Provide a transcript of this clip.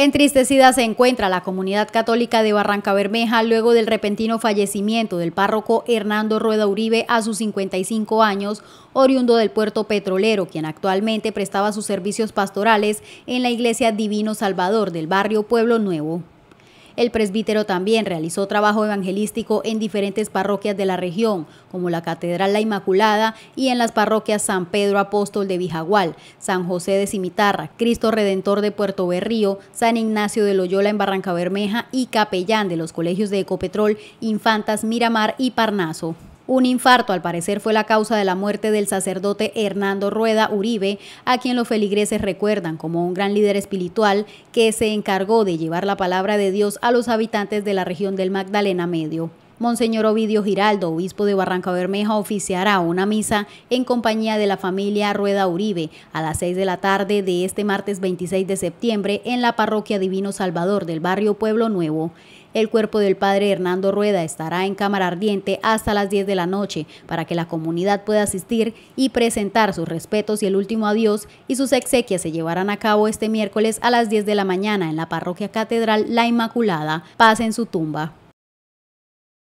Entristecida se encuentra la comunidad católica de Barranca Bermeja luego del repentino fallecimiento del párroco Hernando Rueda Uribe a sus 55 años, oriundo del puerto petrolero, quien actualmente prestaba sus servicios pastorales en la iglesia Divino Salvador del barrio Pueblo Nuevo. El presbítero también realizó trabajo evangelístico en diferentes parroquias de la región, como la Catedral La Inmaculada y en las parroquias San Pedro Apóstol de Vijagual, San José de Cimitarra, Cristo Redentor de Puerto Berrío, San Ignacio de Loyola en Barranca Bermeja y capellán de los colegios de Ecopetrol, Infantas, Miramar y Parnaso. Un infarto al parecer fue la causa de la muerte del sacerdote Hernando Rueda Uribe, a quien los feligreses recuerdan como un gran líder espiritual que se encargó de llevar la palabra de Dios a los habitantes de la región del Magdalena Medio. Monseñor Ovidio Giraldo, obispo de Barranca Bermeja, oficiará una misa en compañía de la familia Rueda Uribe a las 6 de la tarde de este martes 26 de septiembre en la parroquia Divino Salvador del barrio Pueblo Nuevo. El cuerpo del padre Hernando Rueda estará en cámara ardiente hasta las 10 de la noche para que la comunidad pueda asistir y presentar sus respetos y el último adiós y sus exequias se llevarán a cabo este miércoles a las 10 de la mañana en la parroquia catedral La Inmaculada. Paz en su tumba.